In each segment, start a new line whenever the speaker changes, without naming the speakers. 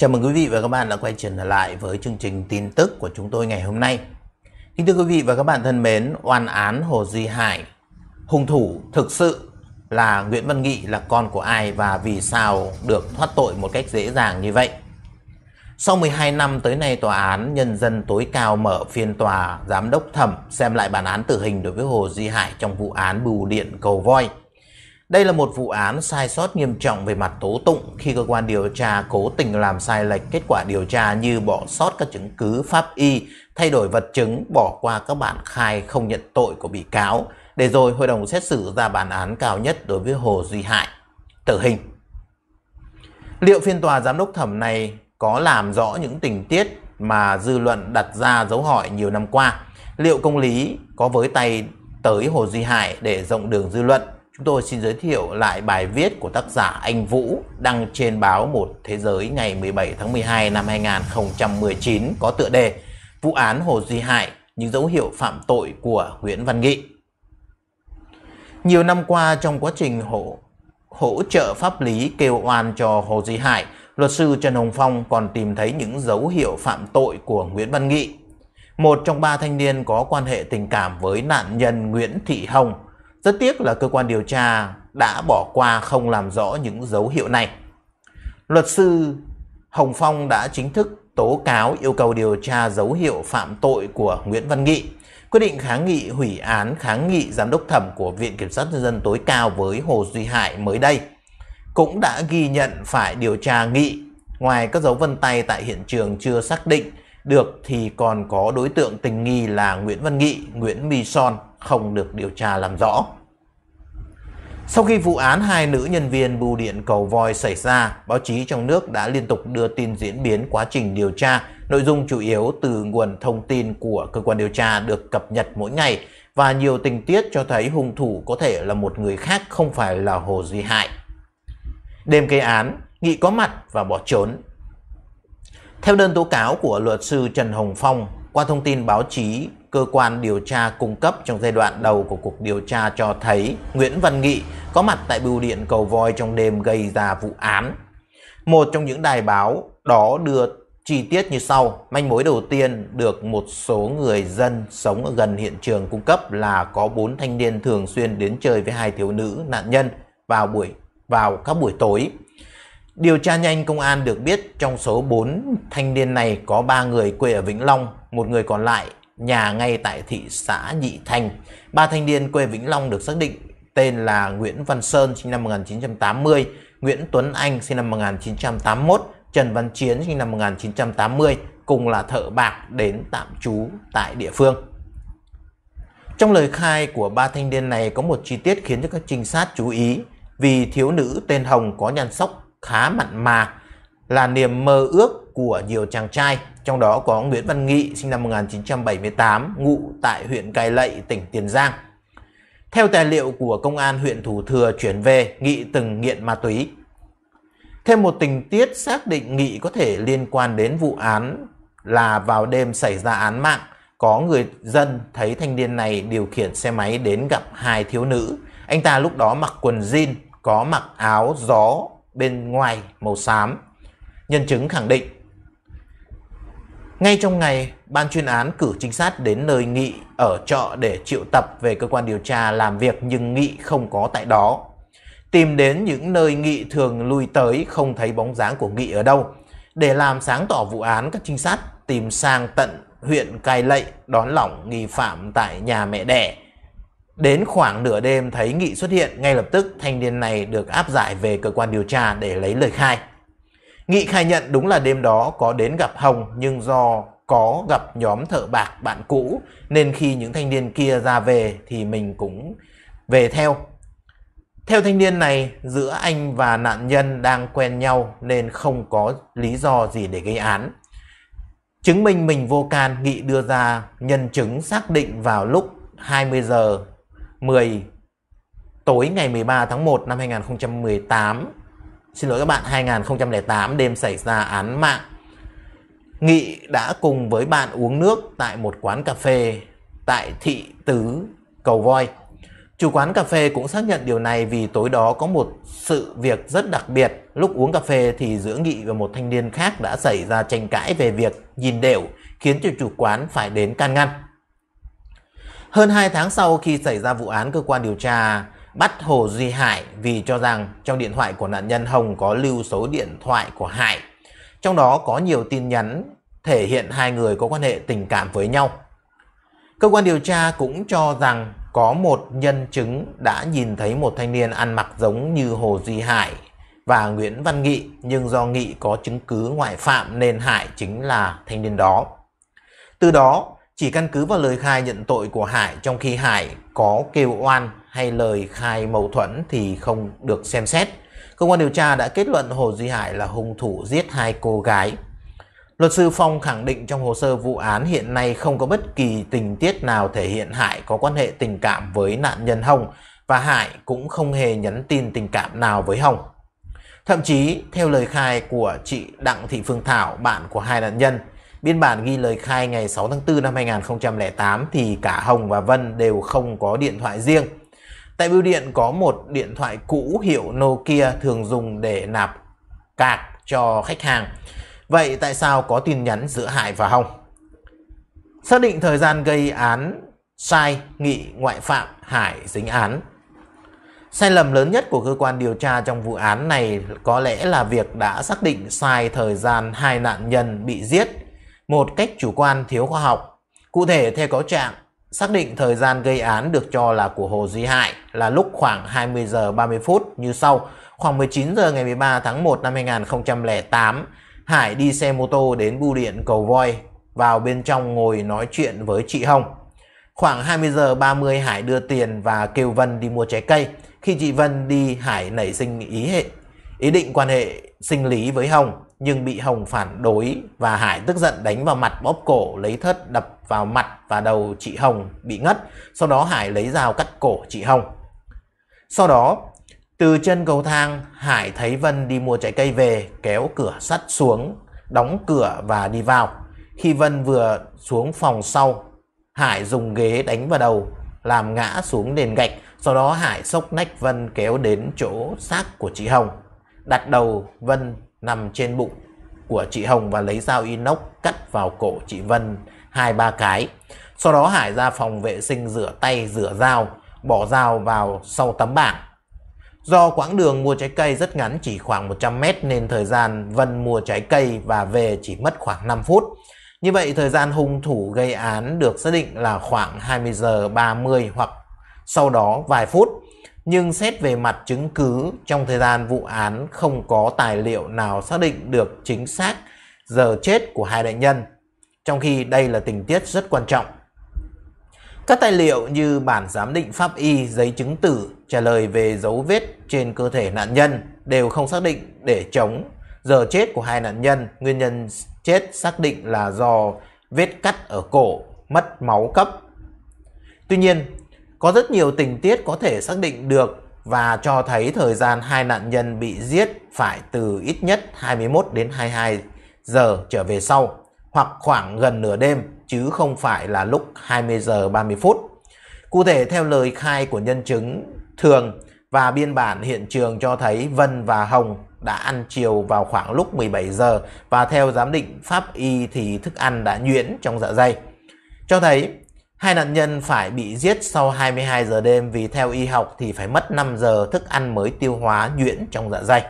Chào mừng quý vị và các bạn đã quay trở lại với chương trình tin tức của chúng tôi ngày hôm nay. Kính thưa quý vị và các bạn thân mến, oan án Hồ Duy Hải, hung thủ thực sự là Nguyễn Văn Nghị là con của ai và vì sao được thoát tội một cách dễ dàng như vậy? Sau 12 năm tới nay, Tòa án Nhân dân tối cao mở phiên tòa giám đốc thẩm xem lại bản án tử hình đối với Hồ Duy Hải trong vụ án bưu điện cầu voi đây là một vụ án sai sót nghiêm trọng về mặt tố tụng khi cơ quan điều tra cố tình làm sai lệch kết quả điều tra như bỏ sót các chứng cứ pháp y, thay đổi vật chứng, bỏ qua các bản khai không nhận tội của bị cáo, để rồi hội đồng xét xử ra bản án cao nhất đối với Hồ Duy Hải: tử hình. Liệu phiên tòa giám đốc thẩm này có làm rõ những tình tiết mà dư luận đặt ra dấu hỏi nhiều năm qua? Liệu công lý có với tay tới Hồ Duy Hải để rộng đường dư luận Chúng tôi xin giới thiệu lại bài viết của tác giả Anh Vũ đăng trên báo Một Thế Giới ngày 17 tháng 12 năm 2019 có tựa đề Vụ án Hồ Duy Hải, những dấu hiệu phạm tội của Nguyễn Văn Nghị. Nhiều năm qua trong quá trình hỗ, hỗ trợ pháp lý kêu oan cho Hồ Duy Hải, luật sư Trần Hồng Phong còn tìm thấy những dấu hiệu phạm tội của Nguyễn Văn Nghị. Một trong ba thanh niên có quan hệ tình cảm với nạn nhân Nguyễn Thị Hồng rất tiếc là cơ quan điều tra đã bỏ qua không làm rõ những dấu hiệu này. Luật sư Hồng Phong đã chính thức tố cáo yêu cầu điều tra dấu hiệu phạm tội của Nguyễn Văn Nghị, quyết định kháng nghị hủy án kháng nghị giám đốc thẩm của Viện Kiểm sát Nhân dân tối cao với Hồ Duy Hải mới đây, cũng đã ghi nhận phải điều tra nghị. Ngoài các dấu vân tay tại hiện trường chưa xác định được thì còn có đối tượng tình nghi là Nguyễn Văn Nghị, Nguyễn My Son không được điều tra làm rõ. Sau khi vụ án hai nữ nhân viên bưu điện cầu voi xảy ra, báo chí trong nước đã liên tục đưa tin diễn biến quá trình điều tra, nội dung chủ yếu từ nguồn thông tin của cơ quan điều tra được cập nhật mỗi ngày và nhiều tình tiết cho thấy hung thủ có thể là một người khác không phải là Hồ Duy Hải. Đêm gây án, Nghị có mặt và bỏ trốn. Theo đơn tố cáo của luật sư Trần Hồng Phong, qua thông tin báo chí cơ quan điều tra cung cấp trong giai đoạn đầu của cuộc điều tra cho thấy Nguyễn Văn Nghị có mặt tại bưu điện Cầu Voi trong đêm gây ra vụ án. Một trong những đài báo đó đưa chi tiết như sau. Manh mối đầu tiên được một số người dân sống ở gần hiện trường cung cấp là có bốn thanh niên thường xuyên đến chơi với hai thiếu nữ nạn nhân vào buổi vào các buổi tối. Điều tra nhanh công an được biết trong số 4 thanh niên này có 3 người quê ở Vĩnh Long, một người còn lại nhà ngay tại thị xã Nhị Thành. Ba thanh niên quê Vĩnh Long được xác định tên là Nguyễn Văn Sơn sinh năm 1980, Nguyễn Tuấn Anh sinh năm 1981, Trần Văn Chiến sinh năm 1980 cùng là thợ bạc đến tạm trú tại địa phương. Trong lời khai của ba thanh niên này có một chi tiết khiến cho các trinh sát chú ý vì thiếu nữ tên Hồng có nhan sắc khá mặn mà là niềm mơ ước của nhiều chàng trai trong đó có Nguyễn Văn Nghị sinh năm 1978, ngụ tại huyện Cai Lậy, tỉnh Tiền Giang. Theo tài liệu của công an huyện Thủ Thừa chuyển về, Nghị từng nghiện ma túy. Thêm một tình tiết xác định Nghị có thể liên quan đến vụ án là vào đêm xảy ra án mạng, có người dân thấy thanh niên này điều khiển xe máy đến gặp hai thiếu nữ. Anh ta lúc đó mặc quần jean, có mặc áo gió bên ngoài màu xám. Nhân chứng khẳng định ngay trong ngày, ban chuyên án cử trinh sát đến nơi Nghị ở trọ để triệu tập về cơ quan điều tra làm việc nhưng Nghị không có tại đó. Tìm đến những nơi Nghị thường lui tới không thấy bóng dáng của Nghị ở đâu. Để làm sáng tỏ vụ án, các trinh sát tìm sang tận huyện Cai Lậy đón lỏng nghi phạm tại nhà mẹ đẻ. Đến khoảng nửa đêm thấy Nghị xuất hiện, ngay lập tức thanh niên này được áp giải về cơ quan điều tra để lấy lời khai. Nghị khai nhận đúng là đêm đó có đến gặp Hồng nhưng do có gặp nhóm thợ bạc bạn cũ nên khi những thanh niên kia ra về thì mình cũng về theo. Theo thanh niên này, giữa anh và nạn nhân đang quen nhau nên không có lý do gì để gây án. Chứng minh mình vô can, Nghị đưa ra nhân chứng xác định vào lúc 20 giờ 10 tối ngày 13 tháng 1 năm 2018 Xin lỗi các bạn, 2008 đêm xảy ra án mạng. Nghị đã cùng với bạn uống nước tại một quán cà phê tại thị tứ Cầu Voi. Chủ quán cà phê cũng xác nhận điều này vì tối đó có một sự việc rất đặc biệt. Lúc uống cà phê thì giữa Nghị và một thanh niên khác đã xảy ra tranh cãi về việc nhìn đều khiến cho chủ quán phải đến can ngăn. Hơn 2 tháng sau khi xảy ra vụ án, cơ quan điều tra bắt Hồ Duy Hải vì cho rằng trong điện thoại của nạn nhân Hồng có lưu số điện thoại của Hải. Trong đó có nhiều tin nhắn thể hiện hai người có quan hệ tình cảm với nhau. Cơ quan điều tra cũng cho rằng có một nhân chứng đã nhìn thấy một thanh niên ăn mặc giống như Hồ Duy Hải và Nguyễn Văn Nghị nhưng do Nghị có chứng cứ ngoại phạm nên Hải chính là thanh niên đó. Từ đó chỉ căn cứ vào lời khai nhận tội của Hải trong khi Hải có kêu oan hay lời khai mâu thuẫn thì không được xem xét. Cơ quan điều tra đã kết luận Hồ Duy Hải là hung thủ giết hai cô gái. Luật sư Phong khẳng định trong hồ sơ vụ án hiện nay không có bất kỳ tình tiết nào thể hiện Hải có quan hệ tình cảm với nạn nhân Hồng và Hải cũng không hề nhắn tin tình cảm nào với Hồng. Thậm chí, theo lời khai của chị Đặng Thị Phương Thảo, bạn của hai nạn nhân, biên bản ghi lời khai ngày 6 tháng 4 năm 2008 thì cả Hồng và Vân đều không có điện thoại riêng. Tại bưu điện có một điện thoại cũ hiệu Nokia thường dùng để nạp cạc cho khách hàng. Vậy tại sao có tin nhắn giữa Hải và Hồng? Xác định thời gian gây án sai, nghị ngoại phạm, Hải dính án. Sai lầm lớn nhất của cơ quan điều tra trong vụ án này có lẽ là việc đã xác định sai thời gian hai nạn nhân bị giết một cách chủ quan thiếu khoa học. Cụ thể theo cáo trạng, Xác định thời gian gây án được cho là của Hồ Duy hải là lúc khoảng 20 giờ 30 phút như sau. Khoảng 19 giờ ngày 13 tháng 1 năm 2008, Hải đi xe mô tô đến bưu điện Cầu Voi, vào bên trong ngồi nói chuyện với chị Hồng. Khoảng 20 giờ 30 Hải đưa tiền và kêu Vân đi mua trái cây. Khi chị Vân đi, Hải nảy sinh ý hệ, ý định quan hệ sinh lý với Hồng nhưng bị Hồng phản đối và Hải tức giận đánh vào mặt bóp cổ lấy thớt đập vào mặt và đầu chị Hồng bị ngất. Sau đó Hải lấy dao cắt cổ chị Hồng. Sau đó từ chân cầu thang Hải thấy Vân đi mua trái cây về kéo cửa sắt xuống đóng cửa và đi vào. Khi Vân vừa xuống phòng sau Hải dùng ghế đánh vào đầu làm ngã xuống nền gạch. Sau đó Hải sốc nách Vân kéo đến chỗ xác của chị Hồng đặt đầu Vân nằm trên bụng của chị Hồng và lấy dao inox cắt vào cổ chị Vân hai ba cái. Sau đó Hải ra phòng vệ sinh rửa tay, rửa dao, bỏ dao vào sau tấm bảng. Do quãng đường mua trái cây rất ngắn chỉ khoảng 100 mét nên thời gian Vân mua trái cây và về chỉ mất khoảng 5 phút. Như vậy thời gian hung thủ gây án được xác định là khoảng 20 giờ 30 hoặc sau đó vài phút nhưng xét về mặt chứng cứ trong thời gian vụ án không có tài liệu nào xác định được chính xác giờ chết của hai bệnh nhân, trong khi đây là tình tiết rất quan trọng. Các tài liệu như bản giám định pháp y, giấy chứng tử, trả lời về dấu vết trên cơ thể nạn nhân đều không xác định để chống giờ chết của hai nạn nhân. Nguyên nhân chết xác định là do vết cắt ở cổ, mất máu cấp. Tuy nhiên, có rất nhiều tình tiết có thể xác định được và cho thấy thời gian hai nạn nhân bị giết phải từ ít nhất 21 đến 22 giờ trở về sau hoặc khoảng gần nửa đêm chứ không phải là lúc 20 giờ 30 phút. Cụ thể theo lời khai của nhân chứng thường và biên bản hiện trường cho thấy Vân và Hồng đã ăn chiều vào khoảng lúc 17 giờ và theo giám định pháp y thì thức ăn đã nhuyễn trong dạ dày. Cho thấy Hai nạn nhân phải bị giết sau 22 giờ đêm vì theo y học thì phải mất 5 giờ thức ăn mới tiêu hóa nhuyễn trong dạ dày.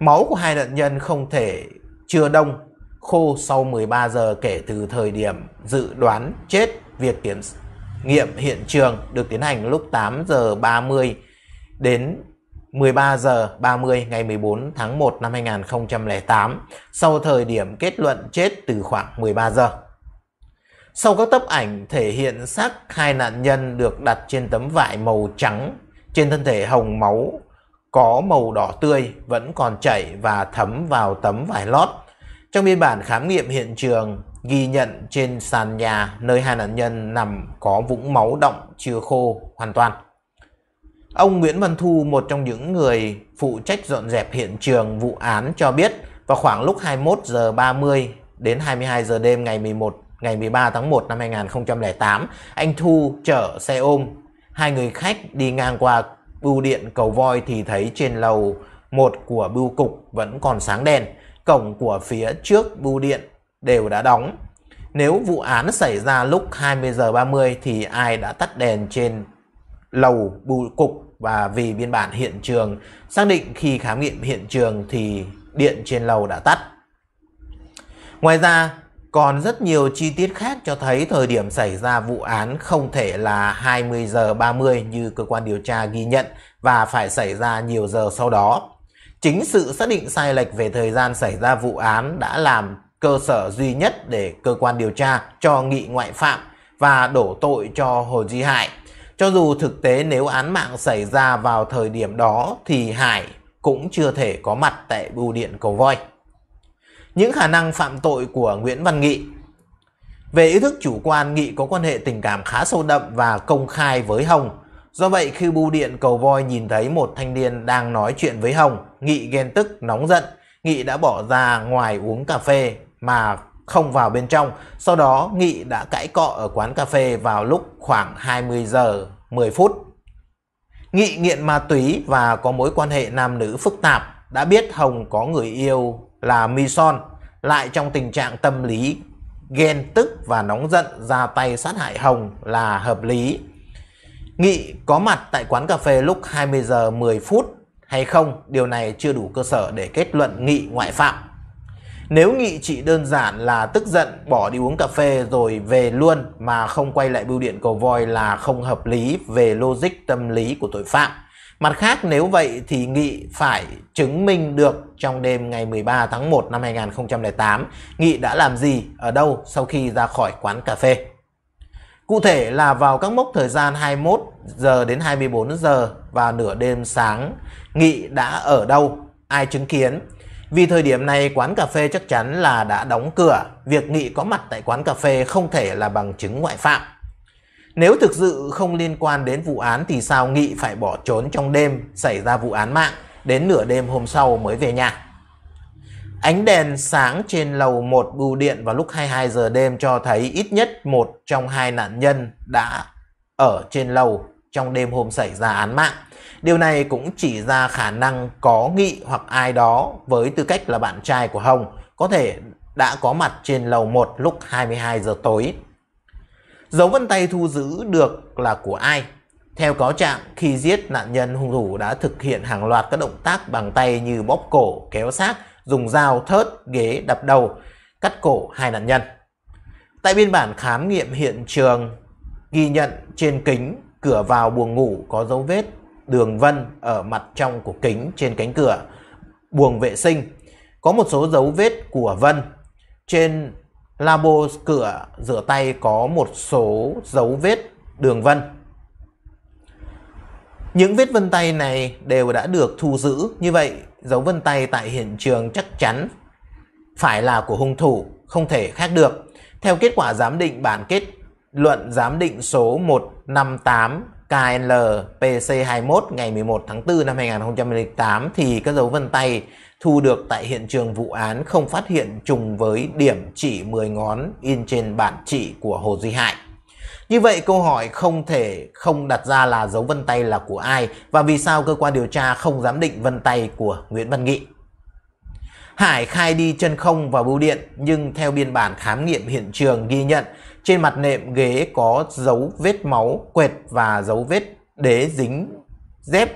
Máu của hai nạn nhân không thể chưa đông, khô sau 13 giờ kể từ thời điểm dự đoán chết việc kiểm nghiệm hiện trường được tiến hành lúc 8 giờ 30 đến 13 giờ 30 ngày 14 tháng 1 năm 2008 sau thời điểm kết luận chết từ khoảng 13 giờ. Sau các tấm ảnh thể hiện xác hai nạn nhân được đặt trên tấm vải màu trắng, trên thân thể hồng máu có màu đỏ tươi vẫn còn chảy và thấm vào tấm vải lót. Trong biên bản khám nghiệm hiện trường ghi nhận trên sàn nhà nơi hai nạn nhân nằm có vũng máu động chưa khô hoàn toàn. Ông Nguyễn Văn Thu, một trong những người phụ trách dọn dẹp hiện trường vụ án cho biết vào khoảng lúc 21 giờ 30 đến 22 giờ đêm ngày 11 ngày 13 tháng 1 năm 2008, anh Thu chở xe ôm hai người khách đi ngang qua bưu điện cầu voi thì thấy trên lầu một của bưu cục vẫn còn sáng đèn, cổng của phía trước bưu điện đều đã đóng. Nếu vụ án xảy ra lúc 20 giờ 30 thì ai đã tắt đèn trên lầu bưu cục và vì biên bản hiện trường xác định khi khám nghiệm hiện trường thì điện trên lầu đã tắt. Ngoài ra, còn rất nhiều chi tiết khác cho thấy thời điểm xảy ra vụ án không thể là 20 giờ 30 như cơ quan điều tra ghi nhận và phải xảy ra nhiều giờ sau đó. Chính sự xác định sai lệch về thời gian xảy ra vụ án đã làm cơ sở duy nhất để cơ quan điều tra cho nghị ngoại phạm và đổ tội cho Hồ Duy Hải. Cho dù thực tế nếu án mạng xảy ra vào thời điểm đó thì Hải cũng chưa thể có mặt tại bưu điện cầu voi những khả năng phạm tội của Nguyễn Văn Nghị. Về ý thức chủ quan, Nghị có quan hệ tình cảm khá sâu đậm và công khai với Hồng. Do vậy khi bưu điện cầu voi nhìn thấy một thanh niên đang nói chuyện với Hồng, Nghị ghen tức, nóng giận. Nghị đã bỏ ra ngoài uống cà phê mà không vào bên trong. Sau đó Nghị đã cãi cọ ở quán cà phê vào lúc khoảng 20 giờ 10 phút. Nghị nghiện ma túy và có mối quan hệ nam nữ phức tạp, đã biết Hồng có người yêu là Mison lại trong tình trạng tâm lý ghen tức và nóng giận ra tay sát hại Hồng là hợp lý. Nghị có mặt tại quán cà phê lúc 20 giờ 10 phút hay không, điều này chưa đủ cơ sở để kết luận Nghị ngoại phạm. Nếu Nghị chỉ đơn giản là tức giận bỏ đi uống cà phê rồi về luôn mà không quay lại bưu điện cầu voi là không hợp lý về logic tâm lý của tội phạm. Mặt khác nếu vậy thì Nghị phải chứng minh được trong đêm ngày 13 tháng 1 năm 2008 Nghị đã làm gì, ở đâu sau khi ra khỏi quán cà phê. Cụ thể là vào các mốc thời gian 21 giờ đến 24 giờ và nửa đêm sáng Nghị đã ở đâu, ai chứng kiến. Vì thời điểm này quán cà phê chắc chắn là đã đóng cửa, việc Nghị có mặt tại quán cà phê không thể là bằng chứng ngoại phạm. Nếu thực sự không liên quan đến vụ án thì sao Nghị phải bỏ trốn trong đêm xảy ra vụ án mạng, đến nửa đêm hôm sau mới về nhà. Ánh đèn sáng trên lầu một bưu điện vào lúc 22 giờ đêm cho thấy ít nhất một trong hai nạn nhân đã ở trên lầu trong đêm hôm xảy ra án mạng. Điều này cũng chỉ ra khả năng có Nghị hoặc ai đó với tư cách là bạn trai của Hồng có thể đã có mặt trên lầu 1 lúc 22 giờ tối. Dấu vân tay thu giữ được là của ai? Theo cáo trạng, khi giết nạn nhân hung thủ đã thực hiện hàng loạt các động tác bằng tay như bóp cổ, kéo xác, dùng dao, thớt, ghế, đập đầu, cắt cổ hai nạn nhân. Tại biên bản khám nghiệm hiện trường, ghi nhận trên kính cửa vào buồng ngủ có dấu vết đường vân ở mặt trong của kính trên cánh cửa buồng vệ sinh. Có một số dấu vết của vân trên la cửa rửa tay có một số dấu vết đường vân. Những vết vân tay này đều đã được thu giữ, như vậy dấu vân tay tại hiện trường chắc chắn phải là của hung thủ, không thể khác được. Theo kết quả giám định bản kết luận giám định số 158 KNL PC21 ngày 11 tháng 4 năm 2008 thì các dấu vân tay thu được tại hiện trường vụ án không phát hiện trùng với điểm chỉ 10 ngón in trên bản chỉ của Hồ Duy hải Như vậy câu hỏi không thể không đặt ra là dấu vân tay là của ai và vì sao cơ quan điều tra không giám định vân tay của Nguyễn Văn Nghị. Hải khai đi chân không vào bưu điện nhưng theo biên bản khám nghiệm hiện trường ghi nhận trên mặt nệm ghế có dấu vết máu quệt và dấu vết đế dính dép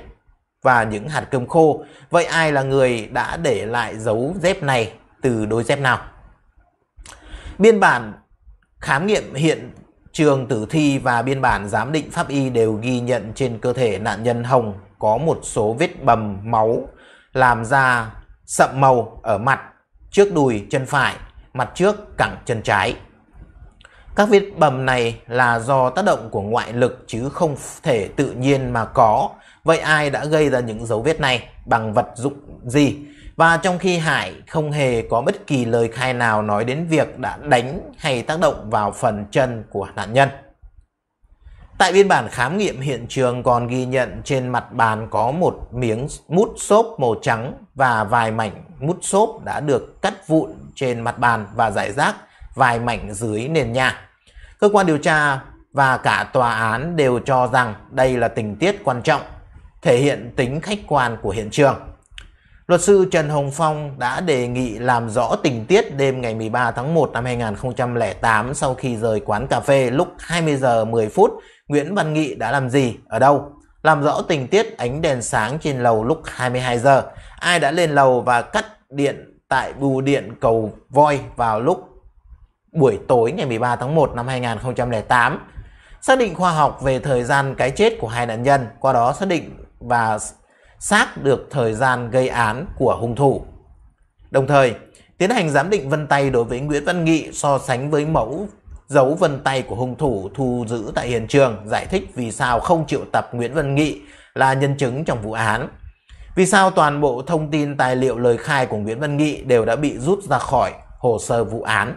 và những hạt cơm khô. Vậy ai là người đã để lại dấu dép này từ đôi dép nào? Biên bản khám nghiệm hiện trường tử thi và biên bản giám định pháp y đều ghi nhận trên cơ thể nạn nhân Hồng có một số vết bầm máu làm ra sậm màu ở mặt, trước đùi chân phải, mặt trước cẳng chân trái. Các vết bầm này là do tác động của ngoại lực chứ không thể tự nhiên mà có Vậy ai đã gây ra những dấu vết này bằng vật dụng gì? Và trong khi Hải không hề có bất kỳ lời khai nào nói đến việc đã đánh hay tác động vào phần chân của nạn nhân. Tại biên bản khám nghiệm hiện trường còn ghi nhận trên mặt bàn có một miếng mút xốp màu trắng và vài mảnh mút xốp đã được cắt vụn trên mặt bàn và giải rác vài mảnh dưới nền nhà. Cơ quan điều tra và cả tòa án đều cho rằng đây là tình tiết quan trọng thể hiện tính khách quan của hiện trường. Luật sư Trần Hồng Phong đã đề nghị làm rõ tình tiết đêm ngày 13 tháng 1 năm 2008 sau khi rời quán cà phê lúc 20 giờ 10 phút, Nguyễn Văn Nghị đã làm gì, ở đâu? Làm rõ tình tiết ánh đèn sáng trên lầu lúc 22 giờ, ai đã lên lầu và cắt điện tại bưu điện cầu voi vào lúc buổi tối ngày 13 tháng 1 năm 2008. Xác định khoa học về thời gian cái chết của hai nạn nhân, qua đó xác định và xác được thời gian gây án của hung thủ. Đồng thời, tiến hành giám định vân tay đối với Nguyễn Văn Nghị so sánh với mẫu dấu vân tay của hung thủ thu giữ tại hiện trường giải thích vì sao không triệu tập Nguyễn Văn Nghị là nhân chứng trong vụ án. Vì sao toàn bộ thông tin tài liệu lời khai của Nguyễn Văn Nghị đều đã bị rút ra khỏi hồ sơ vụ án.